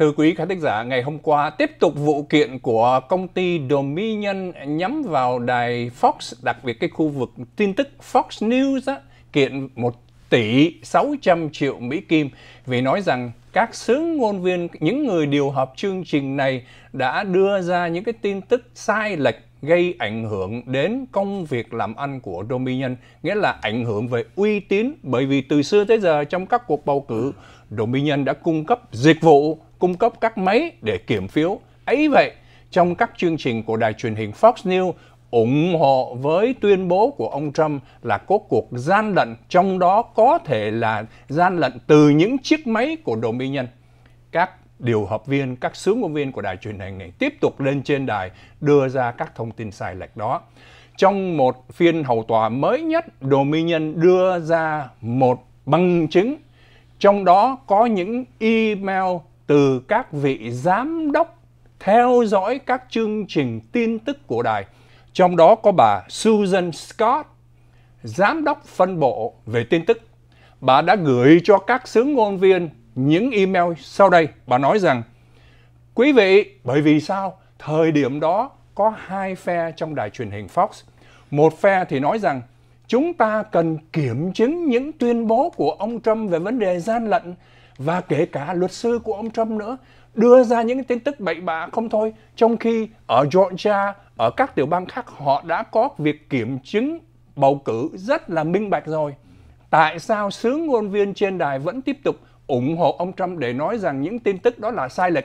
Thưa quý khán thính giả, ngày hôm qua tiếp tục vụ kiện của công ty Dominion nhắm vào đài Fox, đặc biệt cái khu vực tin tức Fox News á, kiện 1 tỷ 600 triệu Mỹ Kim vì nói rằng các sướng ngôn viên, những người điều hợp chương trình này đã đưa ra những cái tin tức sai lệch gây ảnh hưởng đến công việc làm ăn của Dominion, nghĩa là ảnh hưởng về uy tín bởi vì từ xưa tới giờ trong các cuộc bầu cử, Dominion đã cung cấp dịch vụ cung cấp các máy để kiểm phiếu. Ấy vậy, trong các chương trình của đài truyền hình Fox News ủng hộ với tuyên bố của ông Trump là có cuộc gian lận, trong đó có thể là gian lận từ những chiếc máy của đồng minh nhân. Các điều hợp viên, các sướng ngôn viên của đài truyền hình này tiếp tục lên trên đài đưa ra các thông tin sai lệch đó. Trong một phiên hầu tòa mới nhất, Dominion đưa ra một bằng chứng, trong đó có những email từ các vị giám đốc theo dõi các chương trình tin tức của đài. Trong đó có bà Susan Scott, giám đốc phân bộ về tin tức. Bà đã gửi cho các sứ ngôn viên những email sau đây. Bà nói rằng, quý vị, bởi vì sao? Thời điểm đó có hai phe trong đài truyền hình Fox. Một phe thì nói rằng chúng ta cần kiểm chứng những tuyên bố của ông Trump về vấn đề gian lận và kể cả luật sư của ông Trump nữa đưa ra những tin tức bậy bạ không thôi trong khi ở Georgia ở các tiểu bang khác họ đã có việc kiểm chứng bầu cử rất là minh bạch rồi tại sao sứ ngôn viên trên đài vẫn tiếp tục ủng hộ ông Trump để nói rằng những tin tức đó là sai lệch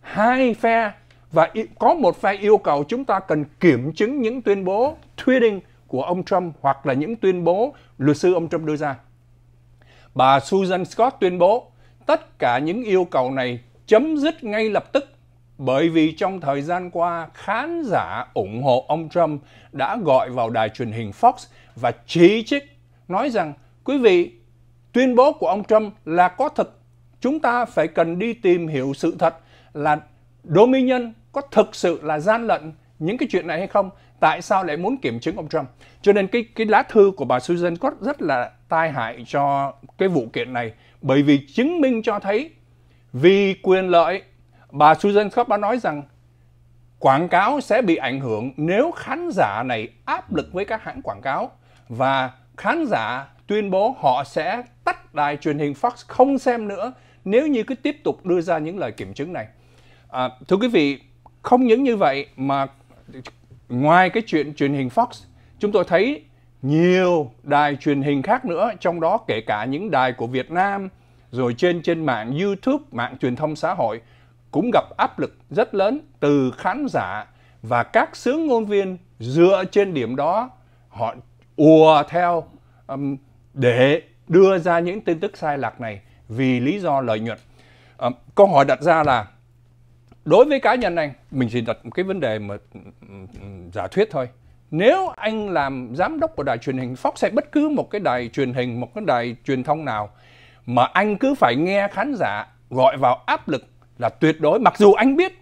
hai phe và có một phe yêu cầu chúng ta cần kiểm chứng những tuyên bố tweeting của ông Trump hoặc là những tuyên bố luật sư ông Trump đưa ra. Bà Susan Scott tuyên bố tất cả những yêu cầu này chấm dứt ngay lập tức bởi vì trong thời gian qua khán giả ủng hộ ông Trump đã gọi vào đài truyền hình Fox và chỉ trích nói rằng quý vị tuyên bố của ông Trump là có thực chúng ta phải cần đi tìm hiểu sự thật là Dominion có thực sự là gian lận những cái chuyện này hay không tại sao lại muốn kiểm chứng ông Trump cho nên cái cái lá thư của bà Susan có rất là tai hại cho cái vụ kiện này bởi vì chứng minh cho thấy vì quyền lợi, bà Susan Cobb đã nói rằng quảng cáo sẽ bị ảnh hưởng nếu khán giả này áp lực với các hãng quảng cáo và khán giả tuyên bố họ sẽ tắt đài truyền hình Fox không xem nữa nếu như cứ tiếp tục đưa ra những lời kiểm chứng này. À, thưa quý vị, không những như vậy mà ngoài cái chuyện truyền hình Fox, chúng tôi thấy nhiều đài truyền hình khác nữa, trong đó kể cả những đài của Việt Nam, rồi trên trên mạng YouTube, mạng truyền thông xã hội cũng gặp áp lực rất lớn từ khán giả và các sướng ngôn viên dựa trên điểm đó họ ùa theo um, để đưa ra những tin tức sai lạc này vì lý do lợi nhuận. Um, câu hỏi đặt ra là đối với cá nhân anh, mình chỉ đặt một cái vấn đề mà um, giả thuyết thôi nếu anh làm giám đốc của đài truyền hình Fox hay bất cứ một cái đài truyền hình, một cái đài truyền thông nào mà anh cứ phải nghe khán giả gọi vào áp lực là tuyệt đối mặc dù anh biết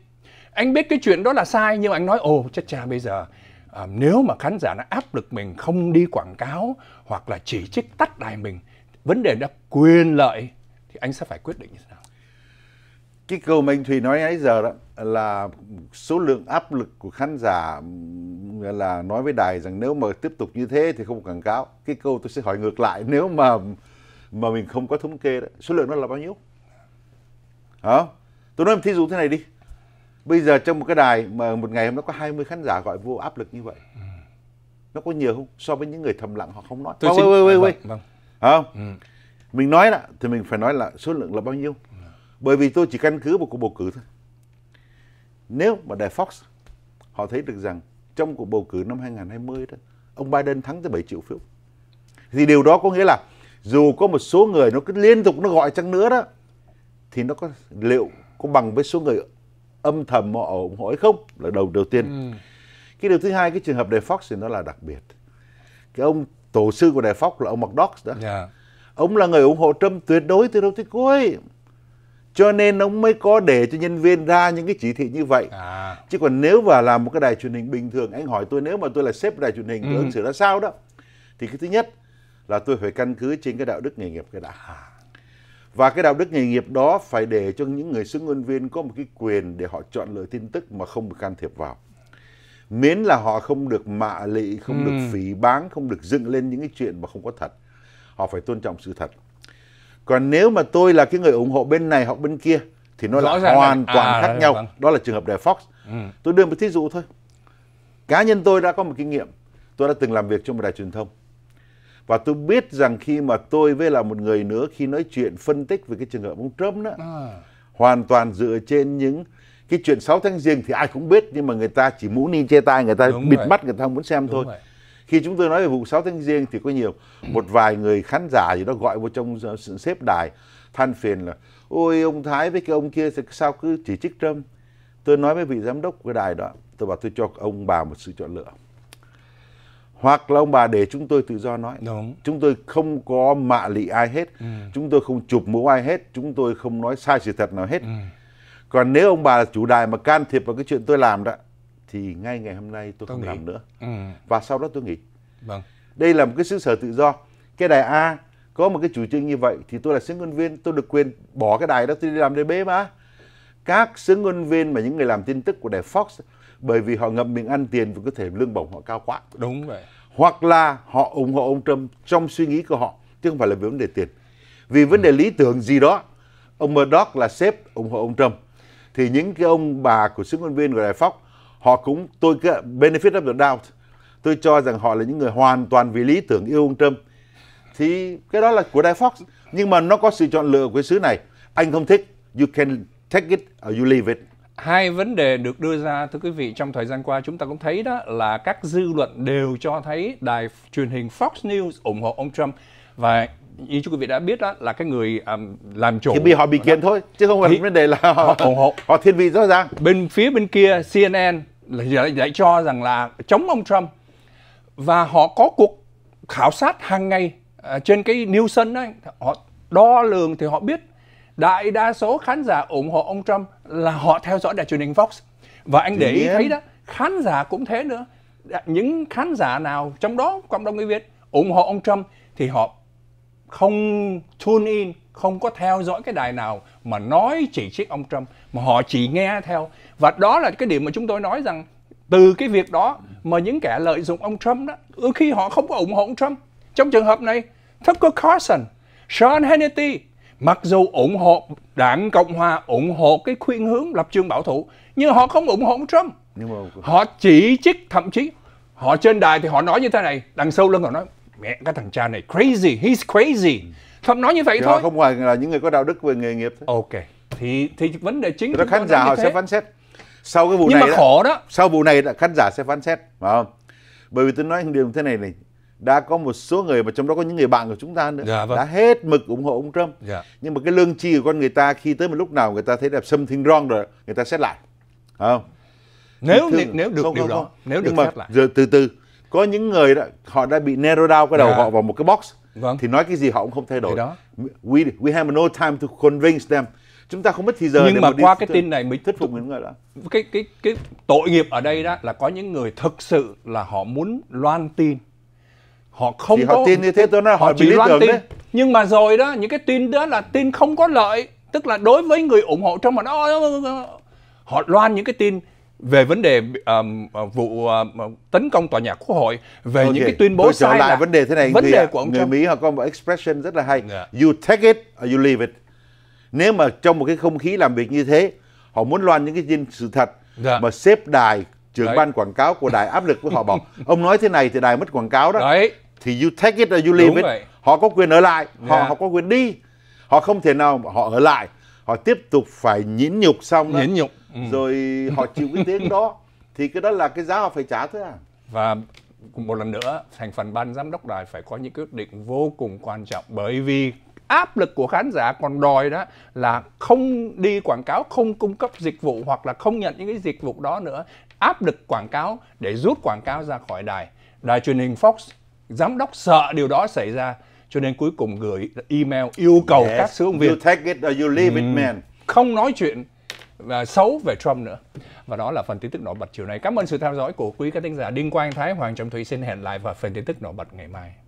anh biết cái chuyện đó là sai nhưng anh nói ồ chết cha bây giờ à, nếu mà khán giả nó áp lực mình không đi quảng cáo hoặc là chỉ trích tắt đài mình vấn đề đó quyền lợi thì anh sẽ phải quyết định như thế nào cái câu mà anh Thùy nói nãy giờ đó là số lượng áp lực của khán giả là nói với đài rằng nếu mà tiếp tục như thế thì không quảng cáo. Cái câu tôi sẽ hỏi ngược lại nếu mà mà mình không có thống kê đó, số lượng nó là bao nhiêu? Hả? Tôi nói một thí dụ thế này đi. Bây giờ trong một cái đài mà một ngày nó có 20 khán giả gọi vô áp lực như vậy. Nó có nhiều không? So với những người thầm lặng họ không nói. Tôi xin... Vâng, vâng, vâng. Hả? Ừ. Mình nói là thì mình phải nói là số lượng là bao nhiêu? Bởi vì tôi chỉ căn cứ vào cuộc bầu cử thôi. Nếu mà đài Fox họ thấy được rằng trong cuộc bầu cử năm 2020 đó, ông Biden thắng tới 7 triệu phiếu. Thì điều đó có nghĩa là dù có một số người nó cứ liên tục nó gọi chăng nữa đó thì nó có liệu có bằng với số người âm thầm họ ủng hộ hay không là đầu đầu tiên. Ừ. Cái điều thứ hai cái trường hợp đài Fox thì nó là đặc biệt. Cái ông tổ sư của đài Fox là ông McDox đó. Yeah. Dạ. Ông là người ủng hộ Trump tuyệt đối từ đầu tới cuối cho nên ông mới có để cho nhân viên ra những cái chỉ thị như vậy à. chứ còn nếu mà làm một cái đài truyền hình bình thường anh hỏi tôi nếu mà tôi là sếp đài truyền hình tôi ứng ừ. xử ra sao đó thì cái thứ nhất là tôi phải căn cứ trên cái đạo đức nghề nghiệp cái đã và cái đạo đức nghề nghiệp đó phải để cho những người xứng ngôn viên có một cái quyền để họ chọn lựa tin tức mà không được can thiệp vào miễn là họ không được mạ lị không ừ. được phỉ báng không được dựng lên những cái chuyện mà không có thật họ phải tôn trọng sự thật còn nếu mà tôi là cái người ủng hộ bên này hoặc bên kia thì nó Rõ là hoàn này. toàn à, khác nhau vâng. đó là trường hợp đời fox ừ. tôi đưa một thí dụ thôi cá nhân tôi đã có một kinh nghiệm tôi đã từng làm việc trong một đài truyền thông và tôi biết rằng khi mà tôi với là một người nữa khi nói chuyện phân tích về cái trường hợp ông Trump đó à. hoàn toàn dựa trên những cái chuyện 6 tháng riêng thì ai cũng biết nhưng mà người ta chỉ mũ ni che tai người ta Đúng bịt rồi. mắt người ta không muốn xem Đúng thôi rồi khi chúng tôi nói về vụ 6 tháng riêng thì có nhiều một vài người khán giả gì đó gọi vào trong xếp đài than phiền là ôi ông Thái với cái ông kia thì sao cứ chỉ trích trâm tôi nói với vị giám đốc của đài đó tôi bảo tôi cho ông bà một sự chọn lựa hoặc là ông bà để chúng tôi tự do nói Đúng. chúng tôi không có mạ lị ai hết ừ. chúng tôi không chụp mũ ai hết chúng tôi không nói sai sự thật nào hết ừ. còn nếu ông bà là chủ đài mà can thiệp vào cái chuyện tôi làm đó thì ngay ngày hôm nay tôi, tôi không nghỉ. làm nữa ừ. và sau đó tôi nghỉ vâng. đây là một cái xứ sở tự do cái đài a có một cái chủ trương như vậy thì tôi là xứng ngôn viên tôi được quyền bỏ cái đài đó tôi đi làm đài B mà các xứng ngôn viên mà những người làm tin tức của đài Fox bởi vì họ ngậm miệng ăn tiền và có thể lương bổng họ cao quá đúng vậy hoặc là họ ủng hộ ông Trump trong suy nghĩ của họ chứ không phải là về vấn đề tiền vì vấn đề ừ. lý tưởng gì đó ông Murdoch là sếp ủng hộ ông Trump thì những cái ông bà của xứng ngôn viên của đài Fox họ cũng tôi cái benefit of the doubt tôi cho rằng họ là những người hoàn toàn vì lý tưởng yêu ông Trump thì cái đó là của Đài Fox nhưng mà nó có sự chọn lựa của cái xứ này anh không thích you can take it or you leave it hai vấn đề được đưa ra thưa quý vị trong thời gian qua chúng ta cũng thấy đó là các dư luận đều cho thấy đài truyền hình Fox News ủng hộ ông Trump và như chúng quý vị đã biết đó là cái người um, làm chủ thì bị họ bị kiện thôi chứ không phải vấn đề là họ ủng hộ họ thiên vị rõ ràng bên phía bên kia CNN lại, lại cho rằng là chống ông Trump và họ có cuộc khảo sát hàng ngày à, trên cái Nielsen ấy họ đo lường thì họ biết đại đa số khán giả ủng hộ ông Trump là họ theo dõi đài truyền hình Fox và anh để ý thấy đó khán giả cũng thế nữa những khán giả nào trong đó cộng đồng người Việt ủng hộ ông Trump thì họ không tune in không có theo dõi cái đài nào mà nói chỉ trích ông Trump mà họ chỉ nghe theo và đó là cái điểm mà chúng tôi nói rằng từ cái việc đó mà những kẻ lợi dụng ông Trump đó đôi khi họ không có ủng hộ ông Trump trong trường hợp này Tucker Carlson Sean Hannity mặc dù ủng hộ đảng Cộng hòa ủng hộ cái khuyên hướng lập trường bảo thủ nhưng họ không ủng hộ ông Trump nhưng mà... họ chỉ trích thậm chí họ trên đài thì họ nói như thế này đằng sâu lưng họ nói mẹ cái thằng cha này crazy he's crazy Phạm nói như vậy thì thôi. Họ không ngoài là những người có đạo đức về nghề nghiệp thôi. Ok. Thì thì vấn đề chính là khán giả họ sẽ phán xét. Sau cái vụ Nhưng này mà khổ đó, đó. Sau vụ này là khán giả sẽ phán xét, phải không? Bởi vì tôi nói điều thế này này, đã có một số người mà trong đó có những người bạn của chúng ta nữa dạ, vâng. đã hết mực ủng hộ ông Trump. Dạ. Nhưng mà cái lương chi của con người ta khi tới một lúc nào người ta thấy là something wrong rồi, người ta xét lại. Không? Nếu thương, nếu được không, điều không, đó, không. nếu Nhưng được xét lại. Rồi từ từ có những người đó họ đã bị narrow down cái đầu yeah. Dạ. họ vào một cái box vâng. thì nói cái gì họ cũng không thay đổi. đó. We we have no time to convince them. Chúng ta không mất thì giờ nhưng để mà, mà qua cái tin này mới thuyết phục những người đó. Cái cái cái tội nghiệp ở đây đó là có những người thực sự là họ muốn loan tin họ không thì họ có tin như thế tôi nói họ, họ chỉ loan tin đấy. nhưng mà rồi đó những cái tin đó là tin không có lợi tức là đối với người ủng hộ trong mà đó họ loan những cái tin về vấn đề um, vụ um, tấn công tòa nhà quốc hội về okay. những cái tuyên bố Tôi sai lại là vấn đề thế này vấn đề của ông người Trump. Mỹ họ có một expression rất là hay yeah. Dạ. you take it or you leave it nếu mà trong một cái không khí làm việc như thế họ muốn loan những cái tin sự thật yeah. Dạ. mà xếp đài trưởng ban quảng cáo của đài áp lực của họ bảo ông nói thế này thì đài mất quảng cáo đó Đấy. thì you take it or you leave Đúng it vậy. họ có quyền ở lại họ dạ. họ có quyền đi họ không thể nào họ ở lại họ tiếp tục phải nhịn nhục xong nhịn nhục ừ. rồi họ chịu cái tiếng đó thì cái đó là cái giá họ phải trả thôi à và một lần nữa thành phần ban giám đốc đài phải có những quyết định vô cùng quan trọng bởi vì áp lực của khán giả còn đòi đó là không đi quảng cáo không cung cấp dịch vụ hoặc là không nhận những cái dịch vụ đó nữa áp lực quảng cáo để rút quảng cáo ra khỏi đài đài truyền hình Fox giám đốc sợ điều đó xảy ra cho nên cuối cùng gửi email yêu cầu yes. các sứ ông Việt you take it or you leave it man không nói chuyện và xấu về Trump nữa và đó là phần tin tức nổi bật chiều nay cảm ơn sự theo dõi của quý các thính giả Đinh Quang Thái Hoàng Trọng Thủy xin hẹn lại vào phần tin tức nổi bật ngày mai